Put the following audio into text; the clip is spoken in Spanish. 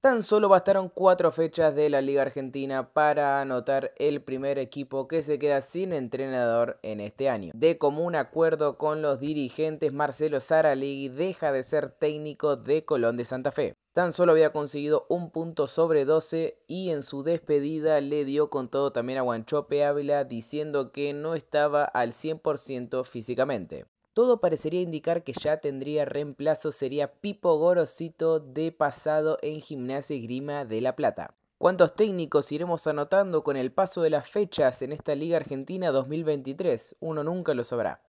Tan solo bastaron cuatro fechas de la Liga Argentina para anotar el primer equipo que se queda sin entrenador en este año. De común acuerdo con los dirigentes, Marcelo Saralegui deja de ser técnico de Colón de Santa Fe. Tan solo había conseguido un punto sobre 12 y en su despedida le dio con todo también a Guanchope Ávila diciendo que no estaba al 100% físicamente. Todo parecería indicar que ya tendría reemplazo, sería Pipo Gorosito de pasado en Gimnasia y Grima de La Plata. ¿Cuántos técnicos iremos anotando con el paso de las fechas en esta Liga Argentina 2023? Uno nunca lo sabrá.